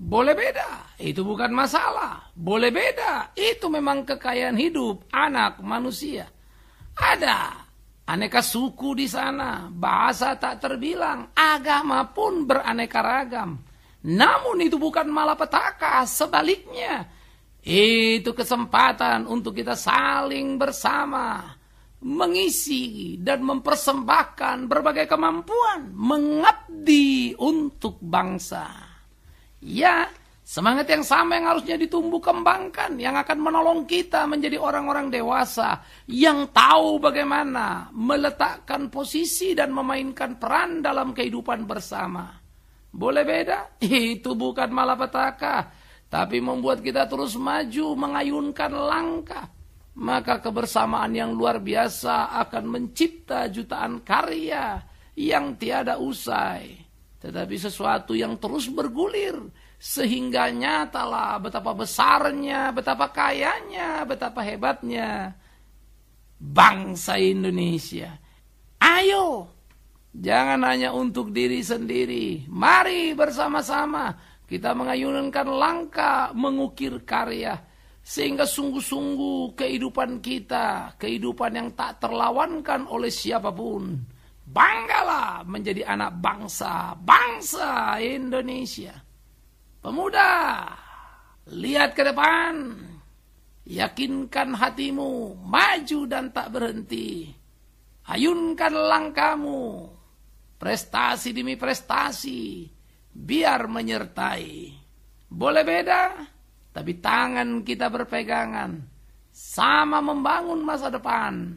Boleh beda, itu bukan masalah. Boleh beda, itu memang kekayaan hidup anak manusia. Ada aneka suku di sana, bahasa tak terbilang, agama pun beraneka ragam. Namun itu bukan malapetaka, sebaliknya. Itu kesempatan untuk kita saling bersama mengisi dan mempersembahkan berbagai kemampuan, mengabdi untuk bangsa. Ya, semangat yang sama yang harusnya ditumbuh kembangkan. Yang akan menolong kita menjadi orang-orang dewasa. Yang tahu bagaimana meletakkan posisi dan memainkan peran dalam kehidupan bersama. Boleh beda? Itu bukan malapetaka. Tapi membuat kita terus maju, mengayunkan langkah maka kebersamaan yang luar biasa akan mencipta jutaan karya yang tiada usai tetapi sesuatu yang terus bergulir sehingga nyatalah betapa besarnya, betapa kayanya, betapa hebatnya bangsa Indonesia. Ayo, jangan hanya untuk diri sendiri. Mari bersama-sama kita mengayunkan langkah mengukir karya sehingga sungguh-sungguh kehidupan kita, kehidupan yang tak terlawankan oleh siapapun Banggalah menjadi anak bangsa, bangsa Indonesia. Pemuda, lihat ke depan. Yakinkan hatimu, maju dan tak berhenti. ayunkan langkahmu. Prestasi demi prestasi, biar menyertai. Boleh beda, tapi tangan kita berpegangan. Sama membangun masa depan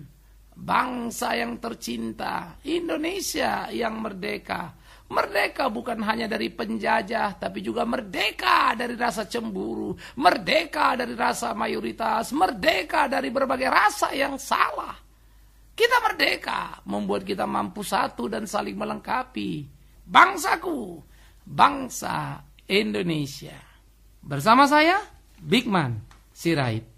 bangsa yang tercinta, Indonesia yang merdeka. Merdeka bukan hanya dari penjajah, tapi juga merdeka dari rasa cemburu, merdeka dari rasa mayoritas, merdeka dari berbagai rasa yang salah. Kita merdeka, membuat kita mampu satu dan saling melengkapi. Bangsaku, bangsa Indonesia. Bersama saya, Bigman Sirait.